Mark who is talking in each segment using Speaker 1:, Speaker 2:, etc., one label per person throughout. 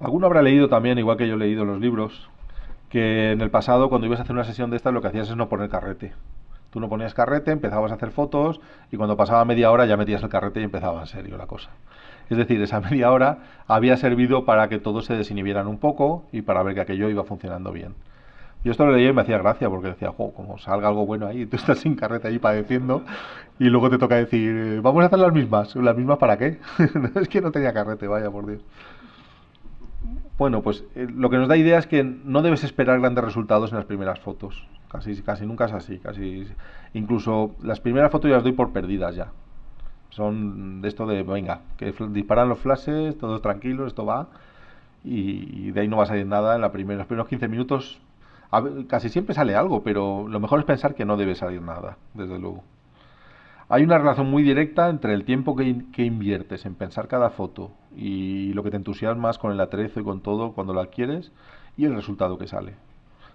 Speaker 1: Alguno habrá leído también, igual que yo he leído los libros, que en el pasado cuando ibas a hacer una sesión de estas lo que hacías es no poner carrete. Tú no ponías carrete, empezabas a hacer fotos y cuando pasaba media hora ya metías el carrete y empezaba en serio la cosa. Es decir, esa media hora había servido para que todos se desinhibieran un poco y para ver que aquello iba funcionando bien. Yo esto lo leía y me hacía gracia porque decía, como salga algo bueno ahí, tú estás sin carrete ahí padeciendo y luego te toca decir, eh, vamos a hacer las mismas. ¿Las mismas para qué? es que no tenía carrete, vaya por Dios. Bueno, pues eh, lo que nos da idea es que no debes esperar grandes resultados en las primeras fotos. Casi, casi nunca es así. Casi, incluso las primeras fotos ya las doy por perdidas ya. Son de esto de, venga, que disparan los flashes, todo tranquilo, esto va. Y, de ahí no va a salir nada en la los primeros 15 minutos. casi siempre sale algo, pero lo mejor es pensar que no debe salir nada, desde luego. Hay una relación muy directa entre el tiempo que inviertes en pensar cada foto y lo que te entusiasmas con el atrezo y con todo cuando lo adquieres y el resultado que sale.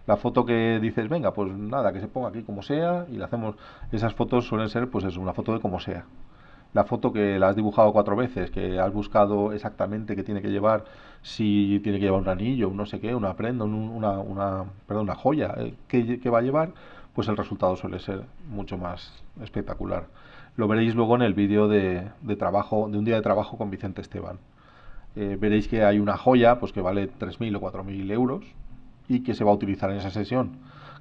Speaker 1: La foto que dices, venga, pues nada, que se ponga aquí como sea y la hacemos. Esas fotos suelen ser, pues es una foto de como sea. La foto que la has dibujado cuatro veces, que has buscado exactamente qué tiene que llevar, si tiene que llevar un anillo, un no sé qué, una prenda, una, una, perdón, una joya, eh, que, va a llevar, pues el resultado suele ser mucho más espectacular. Lo veréis luego en el vídeo de, de trabajo, de un día de trabajo con Vicente Esteban. Eh, veréis que hay una joya pues que vale 3.000 o 4.000 euros y que se va a utilizar en esa sesión.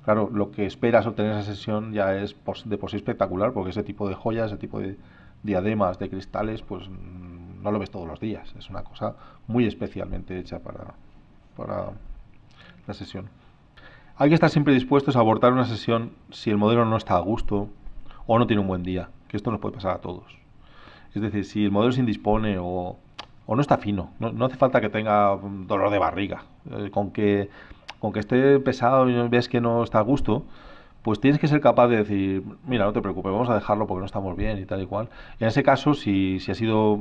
Speaker 1: Claro, lo que esperas obtener en esa sesión ya es de por sí espectacular, porque ese tipo de joyas, ese tipo de diademas, de cristales, pues mm, no lo ves todos los días. Es una cosa muy especialmente hecha para, para la sesión. Hay que estar siempre dispuestos a abortar una sesión si el modelo no está a gusto o no tiene un buen día, que esto nos puede pasar a todos. Es decir, si el modelo se indispone o, o no está fino. No, hace falta que tenga dolor de barriga. Eh, con, que, con que esté pesado y ves que no está a gusto, pues tienes que ser capaz de decir, mira, no te preocupes, vamos a dejarlo porque no estamos bien y tal y cual. Y en ese caso, si, si ha sido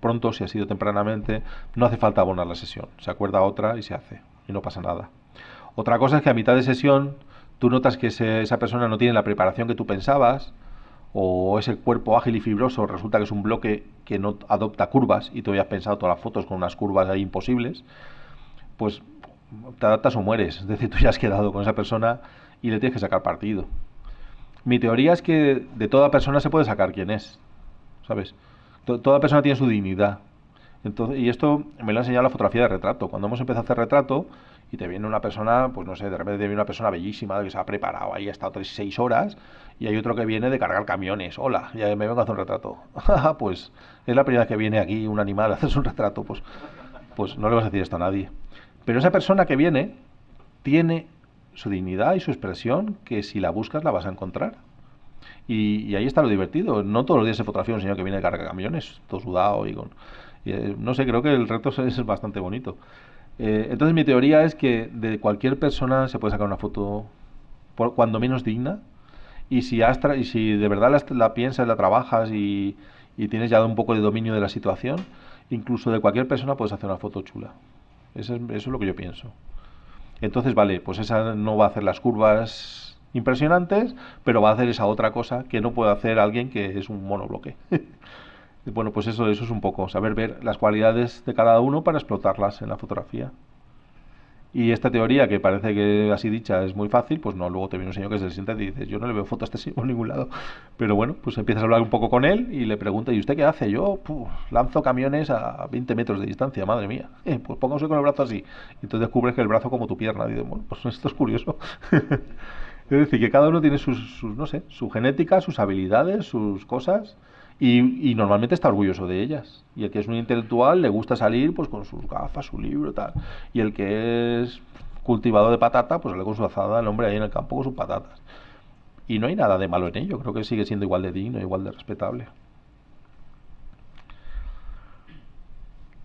Speaker 1: pronto, si ha sido tempranamente, no hace falta abonar la sesión. Se acuerda otra y se hace. Y no pasa nada. Otra cosa es que a mitad de sesión tú notas que esa persona no tiene la preparación que tú pensabas o ese cuerpo ágil y fibroso resulta que es un bloque que no adopta curvas y tú habías pensado todas las fotos con unas curvas ahí imposibles, pues te adaptas o mueres. Es decir, tú ya has quedado con esa persona y le tienes que sacar partido. Mi teoría es que de toda persona se puede sacar quién es, ¿sabes? toda persona tiene su dignidad. y esto me lo ha enseñado la fotografía de retrato. Cuando hemos empezado a hacer retrato, y te viene una persona, pues no sé, de repente te viene una persona bellísima que se ha preparado, ahí ha estado 3, 6 horas, y hay otro que viene de cargar camiones. Hola, ya me vengo a hacer un retrato. Ah, pues es la primera vez que viene aquí un animal a hacerse un retrato, pues, pues no le vas a decir esto a nadie. Pero esa persona que viene tiene su dignidad y su expresión que si la buscas la vas a encontrar. Y, ahí está lo divertido. No todos los días se fotografía un señor que viene de cargar camiones, todo sudado y con... Eh, no sé, creo que el reto es bastante bonito. Eh, entonces mi teoría es que de cualquier persona se puede sacar una foto por, cuando menos digna y si, astra, y si de verdad la, piensas, la trabajas y, tienes ya un poco de dominio de la situación, incluso de cualquier persona puedes hacer una foto chula. Eso eso es lo que yo pienso. Entonces, vale, pues esa no va a hacer las curvas impresionantes, pero va a hacer esa otra cosa que no puede hacer alguien que es un monobloque. bueno, pues eso, eso es un poco, saber ver las cualidades de cada uno para explotarlas en la fotografía. Y esta teoría, que parece que así dicha es muy fácil, pues no, luego te viene un señor que se sienta y dices, yo no le veo fotos a este señor en ningún lado. Pero bueno, pues empiezas a hablar un poco con él y le preguntas, ¿y usted qué hace? Yo lanzo camiones a 20 metros de distancia, madre mía. Eh, pues pónganse con el brazo así. Y entonces descubres que el brazo como tu pierna. Y bueno, pues esto es curioso. es decir, que cada uno tiene sus, sus, no sé, su genética, sus habilidades, sus cosas y, normalmente está orgulloso de ellas. Y el que es un intelectual le gusta salir pues con sus gafas, su libro, y tal. Y el que es cultivador de patata, pues sale con su azada, el hombre ahí en el campo con sus patatas. Y no hay nada de malo en ello, creo que sigue siendo igual de digno, igual de respetable.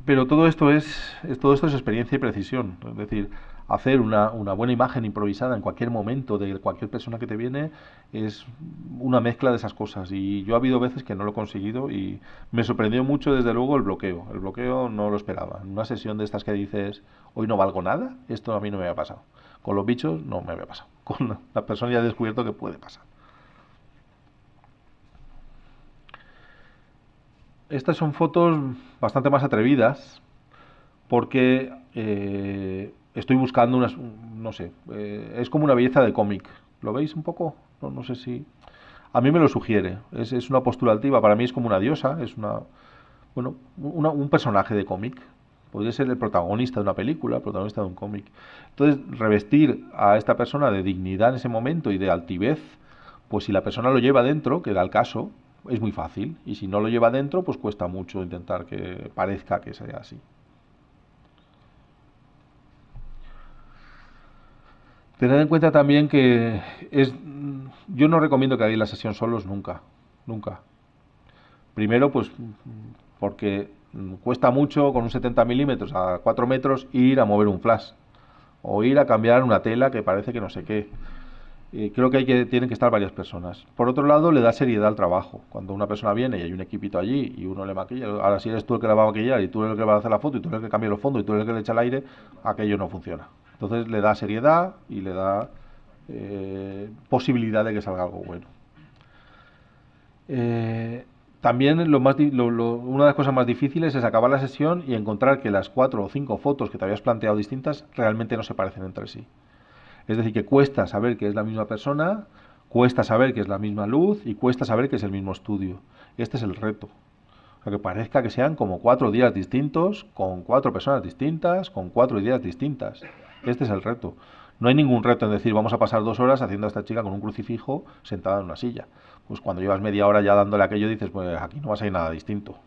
Speaker 1: Pero todo esto es, es todo esto es experiencia y precisión. Es decir, hacer una, buena imagen improvisada en cualquier momento de cualquier persona que te viene es una mezcla de esas cosas. Y yo ha habido veces que no lo he conseguido y me sorprendió mucho desde luego el bloqueo. El bloqueo no lo esperaba. En una sesión de estas que dices, hoy no valgo nada, esto a mí no me había pasado. Con los bichos no me había pasado. Con la persona ya he descubierto que puede pasar. Estas son fotos bastante más atrevidas porque eh, estoy buscando unas, no sé, eh, es como una belleza de cómic. ¿Lo veis un poco? No, sé si... A mí me lo sugiere, es, una postura altiva, para mí es como una diosa, es una... Bueno, un personaje de cómic, podría ser el protagonista de una película, el protagonista de un cómic. Entonces, revestir a esta persona de dignidad en ese momento y de altivez, pues si la persona lo lleva dentro, que da el caso, es muy fácil. Y si no lo lleva dentro, pues cuesta mucho intentar que parezca que sea así. Tened en cuenta también que es, yo no recomiendo que hagáis la sesión solos nunca, nunca. Primero, pues porque cuesta mucho con un 70 milímetros a 4 metros ir a mover un flash o ir a cambiar una tela que parece que no sé qué. Eh, creo que, hay que tienen que estar varias personas. Por otro lado, le da seriedad al trabajo. Cuando una persona viene y hay un equipito allí y uno le maquilla, ahora si eres tú el que la va a maquillar y tú eres el que va a hacer la foto y tú eres el que cambia los fondos y tú eres el que le echa el aire, aquello no funciona. Entonces le da seriedad y le da eh, posibilidad de que salga algo bueno. Eh, también lo una de las cosas más difíciles es acabar la sesión y encontrar que las cuatro o cinco fotos que te habías planteado distintas realmente no se parecen entre sí. Es decir, que cuesta saber que es la misma persona, cuesta saber que es la misma luz y cuesta saber que es el mismo estudio. Este es el reto. que parezca que sean como cuatro días distintos, con cuatro personas distintas, con cuatro ideas distintas. Este es el reto. No hay ningún reto en decir, vamos a pasar dos horas haciendo a esta chica con un crucifijo sentada en una silla. Pues cuando llevas media hora ya dándole aquello, dices, pues aquí no vas a ir nada distinto.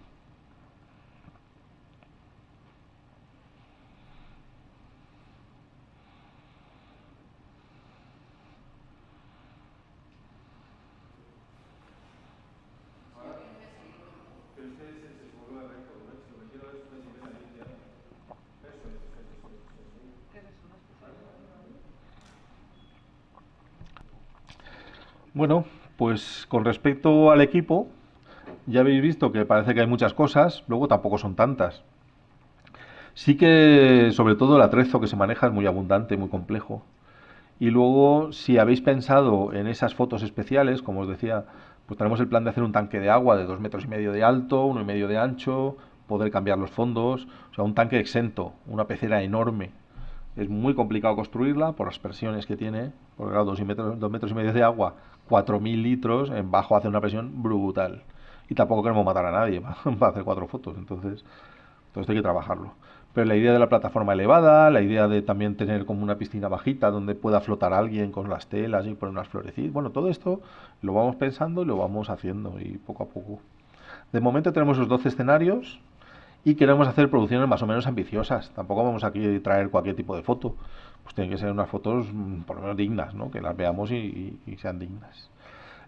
Speaker 1: Bueno, pues con respecto al equipo, ya habéis visto que parece que hay muchas cosas, luego tampoco son tantas. Sí que, sobre todo, el atrezo que se maneja es muy abundante, muy complejo. Y luego, si habéis pensado en esas fotos especiales, como os decía, pues tenemos el plan de hacer un tanque de agua de dos metros y medio de alto, uno y medio de ancho, poder cambiar los fondos, o sea, un tanque exento, una pecera enorme. Es muy complicado construirla por las presiones que tiene, por el dos, dos metros y medio de agua 4.000 litros en bajo hace una presión brutal. Y tampoco queremos matar a nadie para hacer cuatro fotos, entonces todo esto hay que trabajarlo. Pero la idea de la plataforma elevada, la idea de también tener como una piscina bajita donde pueda flotar alguien con las telas y poner unas florecitas, bueno, todo esto lo vamos pensando y lo vamos haciendo y poco a poco. De momento tenemos los 12 escenarios y queremos hacer producciones más o menos ambiciosas. Tampoco vamos aquí a traer cualquier tipo de foto pues tienen que ser unas fotos mm, por lo menos dignas, ¿no? que las veamos y, sean dignas.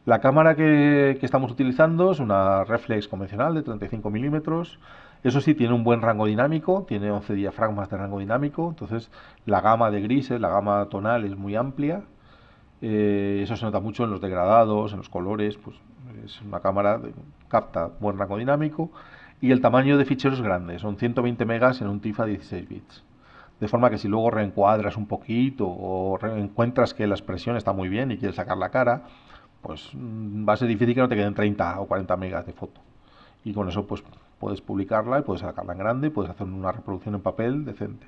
Speaker 1: La cámara que, estamos utilizando es una reflex convencional de 35 milímetros. Eso sí, tiene un buen rango dinámico, tiene 11 diafragmas de rango dinámico, entonces la gama de grises, la gama tonal es muy amplia. Eh, eso se nota mucho en los degradados, en los colores, pues es una cámara que capta buen rango dinámico. Y el tamaño de ficheros grande, son 120 megas en un TIFA 16 bits de forma que si luego reencuadras un poquito o encuentras que la expresión está muy bien y quieres sacar la cara, pues mm, va a ser difícil que no te queden 30 o 40 megas de foto. Y con eso pues puedes publicarla y puedes sacarla en grande y puedes hacer una reproducción en papel decente.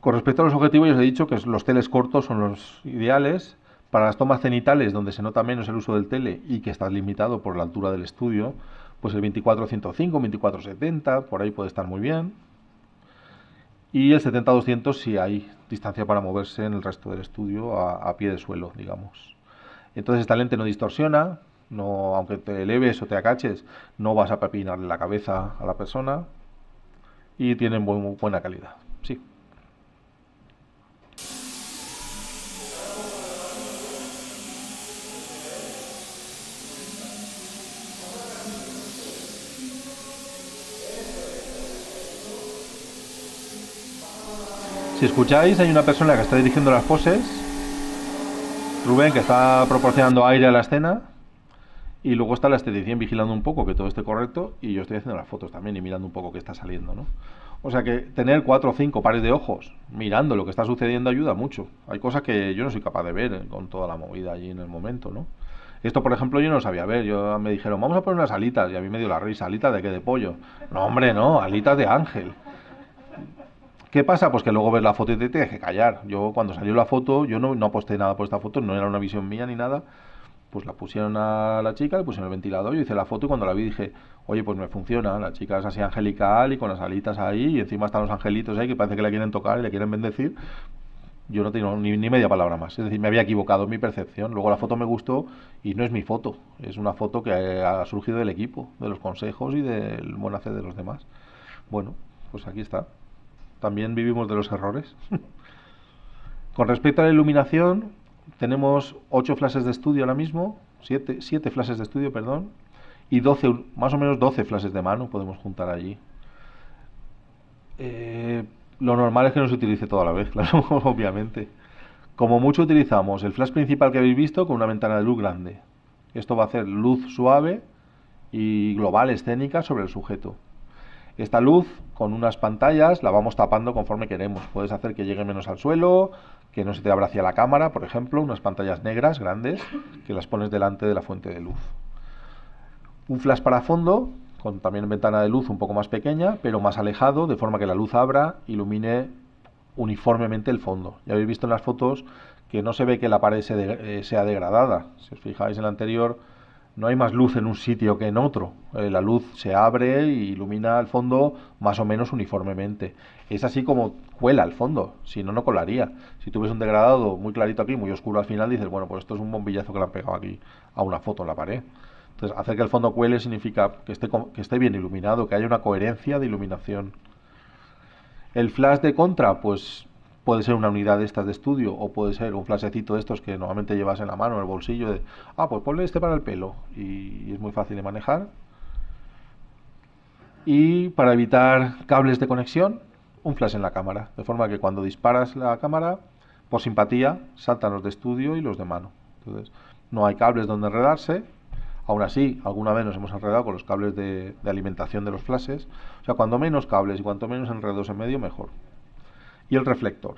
Speaker 1: Con respecto a los objetivos, ya os he dicho que los teles cortos son los ideales. Para las tomas cenitales, donde se nota menos el uso del tele y que está limitado por la altura del estudio, pues el 24-105, 24-70, por ahí puede estar muy bien y el 70-200 si hay distancia para moverse en el resto del estudio a, pie de suelo, digamos. Entonces esta lente no distorsiona, no, aunque te eleves o te acaches, no vas a pepinarle la cabeza a la persona y tienen muy buena calidad. Sí. Si escucháis, hay una persona que está dirigiendo las poses. Rubén, que está proporcionando aire a la escena. Y luego está la esteticien vigilando un poco que todo esté correcto. Y yo estoy haciendo las fotos también y mirando un poco qué está saliendo, O sea que tener cuatro o cinco pares de ojos mirando lo que está sucediendo ayuda mucho. Hay cosas que yo no soy capaz de ver con toda la movida allí en el momento, ¿no? Esto, por ejemplo, yo no sabía ver. Yo me dijeron, vamos a poner unas alitas. Y a mí me dio la risa. ¿Alitas de qué? De pollo. No, hombre, no. Alitas de ángel. ¿Qué pasa? Pues que luego ves la foto y te tienes callar. Yo cuando salió la foto, yo no, no aposté nada por esta foto, no era una visión mía ni nada. Pues la pusieron a la chica, le pusieron el ventilador, yo hice la foto y cuando la vi dije, oye, pues me funciona, la chica es así angelical y con las alitas ahí y encima están los angelitos ahí que parece que la quieren tocar y le quieren bendecir. Yo no tengo ni, ni media palabra más, es decir, me había equivocado en mi percepción. Luego la foto me gustó y no es mi foto, es una foto que ha surgido del equipo, de los consejos y del buen hacer de los demás. Bueno, pues aquí está también vivimos de los errores. Con respecto a la iluminación, tenemos 8 flashes de estudio ahora mismo, 7, 7 flashes de estudio, perdón, y 12, más o menos 12 flashes de mano podemos juntar allí. Eh, lo normal es que no se utilice toda la vez, obviamente. Como mucho utilizamos el flash principal que habéis visto con una ventana de luz grande. Esto va a hacer luz suave y global escénica sobre el sujeto. Esta luz con unas pantallas la vamos tapando conforme queremos. Puedes hacer que llegue menos al suelo, que no se te abra hacia la cámara, por ejemplo, unas pantallas negras grandes que las pones delante de la fuente de luz. Un flash para fondo con también ventana de luz un poco más pequeña, pero más alejado, de forma que la luz abra, ilumine uniformemente el fondo. Ya habéis visto en las fotos que no se ve que la pared eh, sea degradada. Si os fijáis en la anterior, no hay más luz en un sitio que en otro. Eh, la luz se abre y ilumina al fondo más o menos uniformemente. Es así como cuela el fondo, si no, no colaría. Si tú un degradado muy clarito aquí, muy oscuro al final, dices, bueno, pues esto es un bombillazo que le han pegado aquí a una foto en la pared. Entonces, hacer que el fondo cuele significa que esté, que esté bien iluminado, que haya una coherencia de iluminación. El flash de contra, pues puede ser una unidad de estas de estudio o puede ser un flasecito de estos que normalmente llevas en la mano, en el bolsillo, de, ah, pues ponle este para el pelo y, es muy fácil de manejar. Y para evitar cables de conexión, un flash en la cámara, de forma que cuando disparas la cámara, por simpatía, saltan los de estudio y los de mano. Entonces, no hay cables donde enredarse. Aún así, alguna vez nos hemos enredado con los cables de, alimentación de los flashes. O sea, cuando menos cables y cuanto menos enredos en medio, mejor y el reflector.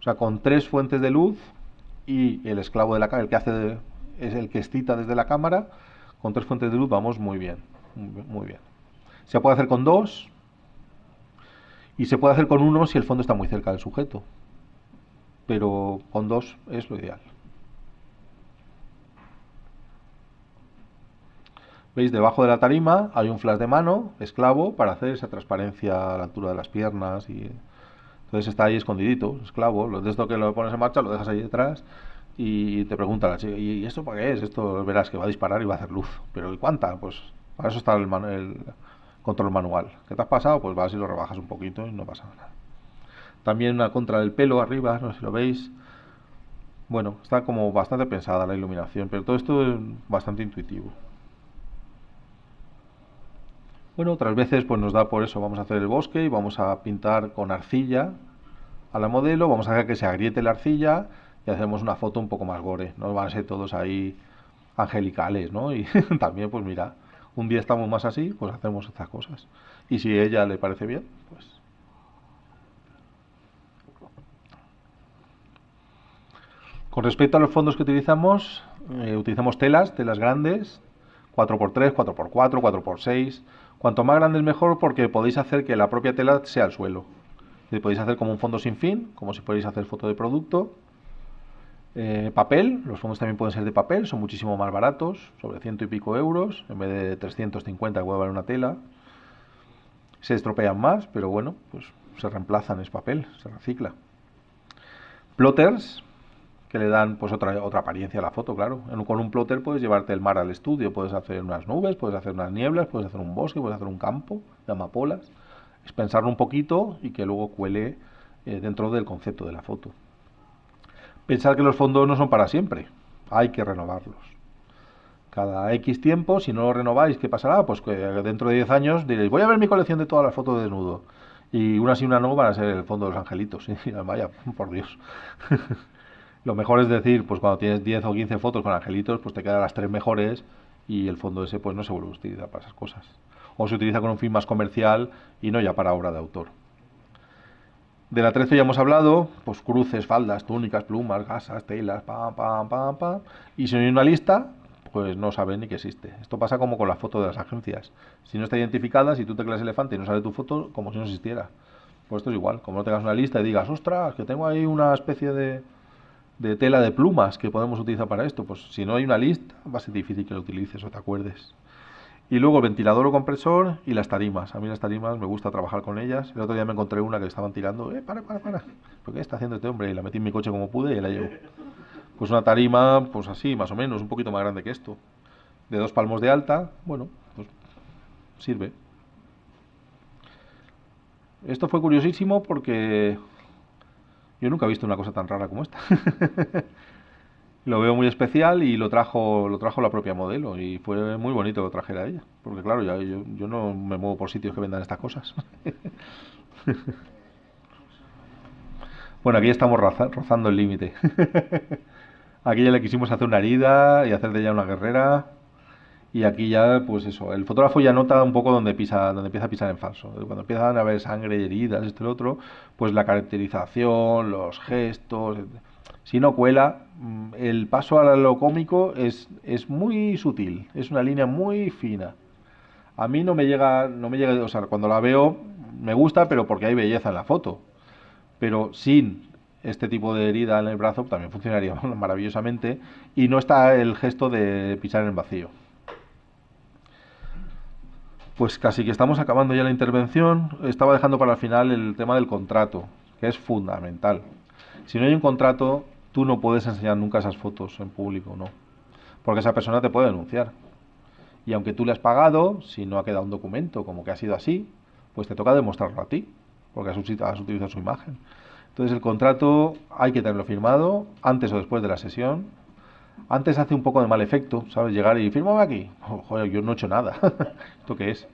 Speaker 1: O sea, con tres fuentes de luz y el esclavo de la el que hace es el que excita desde la cámara, con tres fuentes de luz vamos muy bien, muy bien. Se puede hacer con dos y se puede hacer con uno si el fondo está muy cerca del sujeto, pero con dos es lo ideal. ¿Veis? Debajo de la tarima hay un flash de mano, esclavo, para hacer esa transparencia a la altura de las piernas y entonces está ahí escondidito, esclavo. Lo de esto que lo pones en marcha, lo dejas ahí detrás y te preguntan, ¿y esto para qué es? Esto verás que va a disparar y va a hacer luz. ¿Pero y cuánta? Pues para eso está el, el control manual. ¿Qué te has pasado? Pues vas y lo rebajas un poquito y no pasa nada. También una contra del pelo arriba, no sé si lo veis. Bueno, está como bastante pensada la iluminación, pero todo esto es bastante intuitivo. Bueno, otras veces pues nos da por eso, vamos a hacer el bosque y vamos a pintar con arcilla a la modelo, vamos a hacer que se agriete la arcilla y hacemos una foto un poco más gore, no van a ser todos ahí angelicales, ¿no? Y también pues mira, un día estamos más así, pues hacemos estas cosas. Y si a ella le parece bien, pues Con respecto a los fondos que utilizamos, eh, utilizamos telas, telas grandes, 4x3, 4x4, 4x6, Cuanto más grande es mejor porque podéis hacer que la propia tela sea el suelo. Le podéis hacer como un fondo sin fin, como si podéis hacer foto de producto. Eh, papel, los fondos también pueden ser de papel, son muchísimo más baratos, sobre ciento y pico euros, en vez de 350 que puede valer una tela. Se estropean más, pero bueno, pues se reemplazan, es papel, se recicla. Plotters, que le dan pues otra, otra apariencia a la foto, claro. con un plotter puedes llevarte el mar al estudio, puedes hacer unas nubes, puedes hacer unas nieblas, puedes hacer un bosque, puedes hacer un campo de amapolas. Es pensarlo un poquito y que luego cuele eh, dentro del concepto de la foto. Pensar que los fondos no son para siempre, hay que renovarlos. Cada X tiempo, si no lo renováis, ¿qué pasará? Pues que dentro de 10 años diréis, voy a ver mi colección de todas las fotos de desnudo. Y una sí, una no van a ser el fondo de los angelitos. vaya, por Dios. Lo mejor es decir, pues cuando tienes 10 o 15 fotos con angelitos, pues te quedan las tres mejores y el fondo ese pues no se vuelve a utilizar para esas cosas. O se utiliza con un fin más comercial y no ya para obra de autor. De la 13 ya hemos hablado, pues cruces, faldas, túnicas, plumas, gasas, telas, pam, pam, pam, pam. Y si no hay una lista, pues no saben ni que existe. Esto pasa como con la foto de las agencias. Si no está identificada, si tú teclas elefante y no sale tu foto, como si no existiera. Pues esto es igual, como no tengas una lista y digas, ostras, que tengo ahí una especie de de tela de plumas que podemos utilizar para esto? Pues si no hay una lista, va a ser difícil que lo utilices o te acuerdes. Y luego el ventilador o compresor y las tarimas. A mí las tarimas me gusta trabajar con ellas. El otro día me encontré una que estaban tirando. ¡Eh, para, para, para! ...¿por pues, qué está haciendo este hombre? Y la metí en mi coche como pude y la llevo. Pues una tarima, pues así, más o menos, un poquito más grande que esto. De dos palmos de alta, bueno, pues sirve. Esto fue curiosísimo porque yo nunca he visto una cosa tan rara como esta. lo veo muy especial y lo trajo, lo trajo la propia modelo y fue muy bonito que lo trajera ella. Porque claro, yo, no me muevo por sitios que vendan estas cosas. bueno, aquí estamos rozando el límite. aquí ya le quisimos hacer una herida y hacer de ella una guerrera. Y aquí ya, pues eso, el fotógrafo ya nota un poco donde pisa, empieza a pisar en falso. Cuando empiezan a haber sangre, heridas, esto y lo otro, pues la caracterización, los gestos. Si no cuela, mm, el paso a lo cómico es, muy sutil, es una línea muy fina. A mí no me llega, no me llega, o sea, cuando la veo me gusta, pero porque hay belleza en la foto. Pero sin este tipo de herida en el brazo también funcionaría maravillosamente y no está el gesto de pisar en vacío pues casi que estamos acabando ya la intervención. Estaba dejando para el final el tema del contrato, que es fundamental. Si no hay un contrato, tú no puedes enseñar nunca esas fotos en público, no. Porque esa persona te puede denunciar. Y aunque tú le has pagado, si no ha quedado un documento como que ha sido así, pues te toca demostrarlo a ti, porque has utilizado su imagen. Entonces el contrato hay que tenerlo firmado antes o después de la sesión antes hace un poco de mal efecto, ¿sabes? Llegar y firmame aquí. joder, yo no he hecho nada. ¿Esto qué es?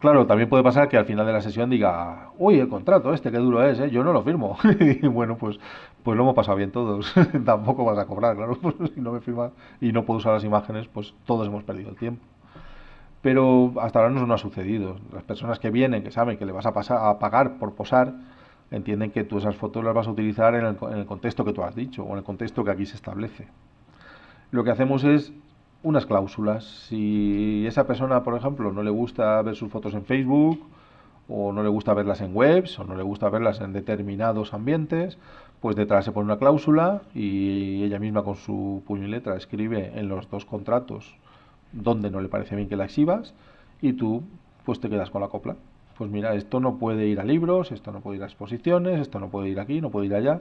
Speaker 1: Claro, también puede pasar que al final de la sesión diga, uy, el contrato este, qué duro es, ¿eh? yo no lo firmo. y bueno, pues, pues lo hemos pasado bien todos. Tampoco vas a cobrar, claro, pues, si no me firmas y no puedo usar las imágenes, pues todos hemos perdido el tiempo. Pero hasta ahora no, ha sucedido. Las personas que vienen, que saben que le vas a, pasar, a pagar por posar, entienden que tú esas fotos las vas a utilizar en el contexto que tú has dicho o en el contexto que aquí se establece lo que hacemos es unas cláusulas. Si esa persona, por ejemplo, no le gusta ver sus fotos en Facebook, o no le gusta verlas en webs, o no le gusta verlas en determinados ambientes, pues detrás se pone una cláusula y ella misma con su puño y letra escribe en los dos contratos donde no le parece bien que la exhibas y tú pues te quedas con la copla. Pues mira, esto no puede ir a libros, esto no puede ir a exposiciones, esto no puede ir aquí, no puede ir allá.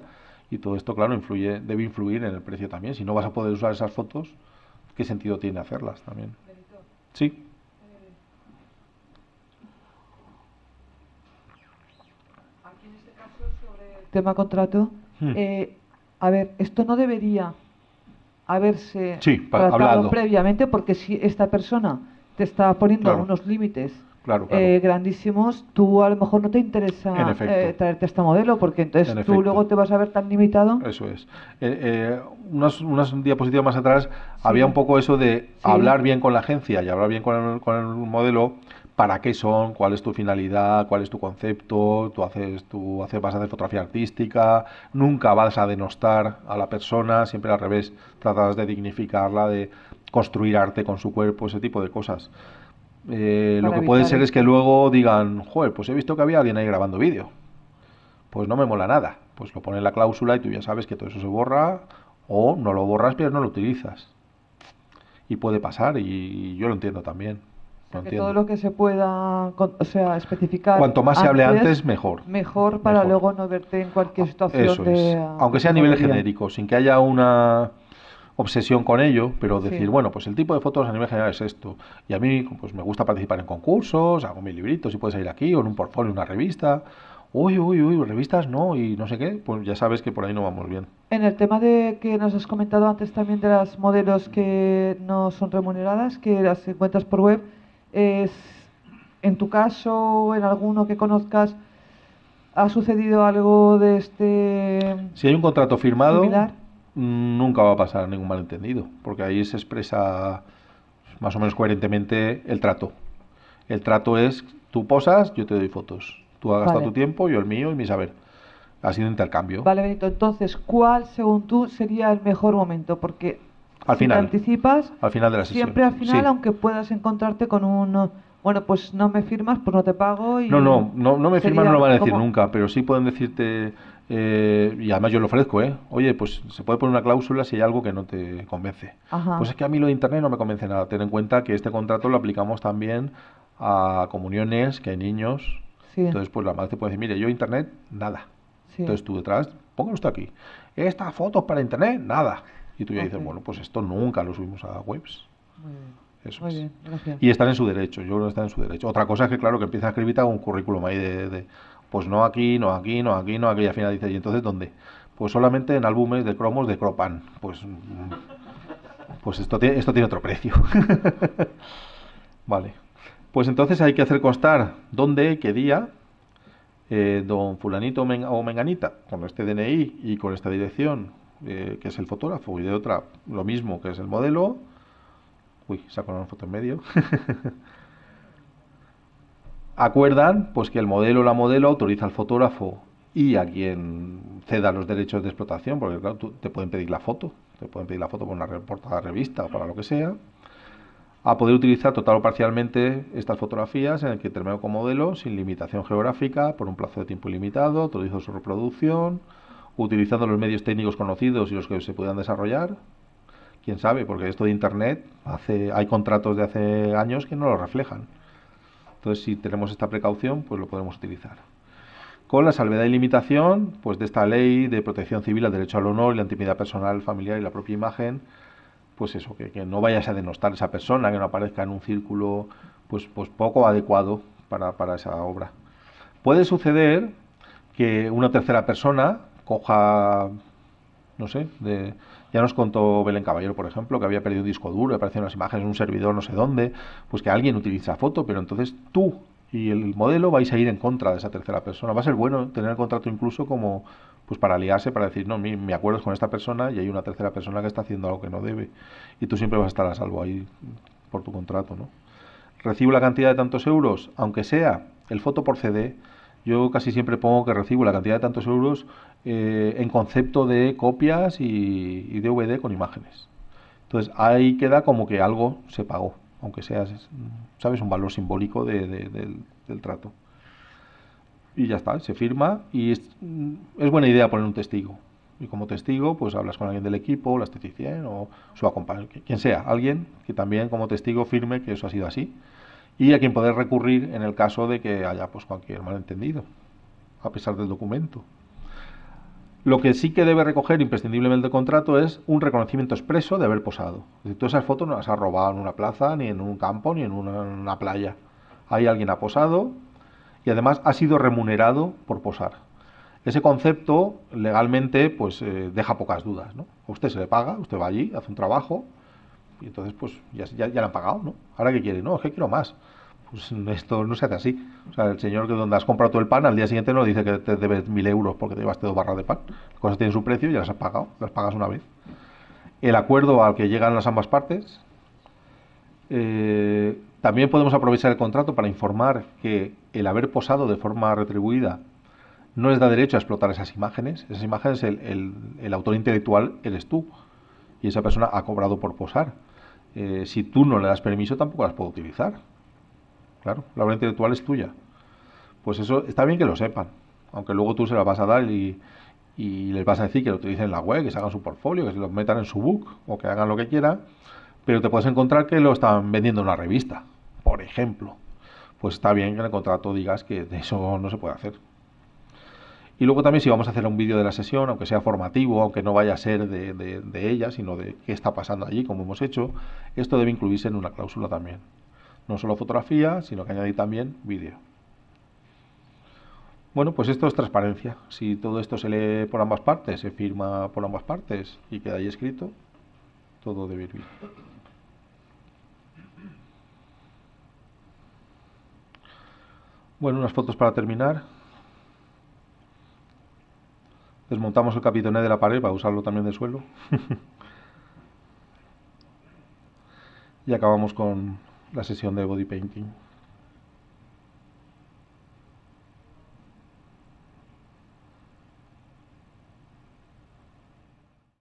Speaker 1: Y todo esto, claro, influye, debe influir en el precio también. Si no vas a poder usar esas fotos, ¿qué sentido tiene hacerlas también? Sí.
Speaker 2: Aquí en este caso sobre el tema contrato, hmm. eh, a ver, esto no debería haberse hablado. previamente porque si esta persona te está poniendo unos límites claro, claro. Eh, grandísimos, tú a lo mejor no te interesa eh, traerte este modelo, porque entonces tú luego te vas a ver tan limitado.
Speaker 1: Eso es. Eh, eh unas, diapositivas más atrás había un poco eso de hablar bien con la agencia y hablar bien con el, con el modelo para qué son, cuál es tu finalidad, cuál es tu concepto, tú haces, tú haces, vas a hacer fotografía artística, nunca vas a denostar a la persona, siempre al revés, tratas de dignificarla, de construir arte con su cuerpo, ese tipo de cosas. Eh, lo que puede ser es que luego digan, joder, pues he visto que había alguien ahí grabando vídeo. Pues no me mola nada. Pues lo pone en la cláusula y tú ya sabes que todo eso se borra o no lo borras pero no lo utilizas. Y puede pasar y yo lo entiendo también. que todo
Speaker 2: lo que se pueda sea, especificar. Cuanto más se hable antes, mejor. Mejor para luego no verte en cualquier ah, situación. Eso es. Ah, Aunque sea a nivel genérico,
Speaker 1: sin que haya una obsesión con ello, pero decir, bueno, pues el tipo de fotos a nivel general es esto. Y a mí, pues me gusta participar en concursos, hago mis libritos y puedes ir aquí, o en un portfolio, una revista. Uy, uy, uy, revistas no, y no sé qué, pues ya sabes que por ahí no vamos bien.
Speaker 2: En el tema de que nos has comentado antes también de las modelos que no son remuneradas, que las encuentras por web, es, en tu caso, o en alguno que conozcas, ¿Ha sucedido algo de este.?
Speaker 1: Si hay un contrato firmado, nunca va a pasar ningún malentendido, porque ahí se expresa más o menos coherentemente el trato. El trato es tú posas, yo te doy fotos. Tú has gastado tu tiempo, yo el mío y mi saber. Ha sido intercambio. Vale, Benito. Entonces, ¿cuál, según tú,
Speaker 2: sería el mejor momento? Porque al final, anticipas,
Speaker 1: al final de la siempre al final, aunque
Speaker 2: puedas encontrarte con un... Bueno, pues no me firmas, pues no te pago y... No, no, no, no me firman, no lo van a decir nunca,
Speaker 1: pero sí pueden decirte eh, y además yo lo ofrezco, ¿eh? Oye, pues se puede poner una cláusula si hay algo que no te convence. Pues es que a mí lo de Internet no me convence nada. Ten en cuenta que este contrato lo aplicamos también a comuniones, que hay niños. Entonces, pues la madre te puede decir, mire, yo Internet, nada. Entonces tú detrás, póngalo usted aquí. Estas fotos para Internet, nada. Y tú ya dices, bueno, pues esto nunca lo subimos a webs. Eso es. y están en su derecho, yo creo que están en su derecho. Otra cosa es que, claro, que empieza a escribir un currículum ahí de pues no aquí, no aquí, no aquí, no aquí. Y al final dice, ¿y entonces dónde? Pues solamente en álbumes de cromos de Cropan. Pues, mm, pues esto, tiene, esto tiene otro precio. vale. Pues entonces hay que hacer constar dónde, qué día, eh, don fulanito o menganita, con este DNI y con esta dirección, eh, que es el fotógrafo, y de otra, lo mismo que es el modelo. Uy, saco una foto en medio. Acuerdan pues, que el modelo o la modelo autoriza al fotógrafo y a quien ceda los derechos de explotación, porque claro, te pueden pedir la foto, te pueden pedir la foto por una portada de revista o para lo que sea, a poder utilizar total o parcialmente estas fotografías en el que termino con modelo sin limitación geográfica por un plazo de tiempo ilimitado, autoriza su reproducción, utilizando los medios técnicos conocidos y los que se puedan desarrollar. Quién sabe, porque esto de internet hace, hay contratos de hace años que no lo reflejan. Entonces, si tenemos esta precaución, pues lo podemos utilizar. Con la salvedad y limitación pues, de esta ley de protección civil al derecho al honor y la intimidad personal, familiar y la propia imagen, pues eso, que, no vayas a denostar esa persona, que no aparezca en un círculo pues, pues poco adecuado para, para esa obra. Puede suceder que una tercera persona coja no sé, de... ya nos contó Belén Caballero, por ejemplo, que había perdido un disco duro, aparecieron las imágenes en un servidor no sé dónde, pues que alguien utiliza foto, pero entonces tú y el modelo vais a ir en contra de esa tercera persona. Va a ser bueno tener el contrato incluso como pues para liarse, para decir, no, me acuerdo con esta persona y hay una tercera persona que está haciendo algo que no debe. Y tú siempre vas a estar a salvo ahí por tu contrato, ¿no? Recibo la cantidad de tantos euros, aunque sea el foto por CD, yo casi siempre pongo que recibo la cantidad de tantos euros eh, en concepto de copias y, y, DVD con imágenes. Entonces ahí queda como que algo se pagó, aunque sea, ¿sabes?, un valor simbólico del, trato. Y ya está, se firma y es, mm, es buena idea poner un testigo y como testigo, pues hablas con alguien del equipo, la esteticien o su acompañante, quien sea, alguien que también como testigo firme que eso ha sido así y a quien poder recurrir en el caso de que haya pues, cualquier malentendido, a pesar del documento. Lo que sí que debe recoger imprescindiblemente el contrato es un reconocimiento expreso de haber posado. Es decir, todas esas fotos no las ha robado en una plaza, ni en un campo, ni en una, playa. Ahí alguien ha posado y además ha sido remunerado por posar. Ese concepto legalmente pues eh, deja pocas dudas. A usted se le paga, usted va allí, hace un trabajo, y entonces, pues ya, ya, la han pagado, ¿no? Ahora que quiere, no, es que quiero más. Pues esto no se hace así. O sea, el señor que donde has comprado todo el pan, al día siguiente no dice que te debes mil euros porque te llevaste dos barras de pan. Las cosas tienen su precio y ya las has pagado, las pagas una vez. El acuerdo al que llegan las ambas partes. Eh, también podemos aprovechar el contrato para informar que el haber posado de forma retribuida no les da derecho a explotar esas imágenes. Esas imágenes, el, el autor intelectual eres tú y esa persona ha cobrado por posar. Eh, si tú no le das permiso tampoco las puedo utilizar. Claro, la obra intelectual es tuya. Pues eso está bien que lo sepan, aunque luego tú se la vas a dar y, les vas a decir que lo utilicen en la web, que se hagan su portfolio, que se lo metan en su book o que hagan lo que quieran, pero te puedes encontrar que lo están vendiendo en una revista, por ejemplo. Pues está bien que en el contrato digas que eso no se puede hacer. Y luego también si vamos a hacer un vídeo de la sesión, aunque sea formativo, aunque no vaya a ser de, ella, sino de qué está pasando allí, como hemos hecho, esto debe incluirse en una cláusula también. No solo fotografía, sino que añadir también vídeo. Bueno, pues esto es transparencia. Si todo esto se lee por ambas partes, se firma por ambas partes y queda ahí escrito, todo debe ir bien. Bueno, unas fotos para terminar. Desmontamos el capitoné de la pared para usarlo también de suelo. y acabamos con la sesión de body painting.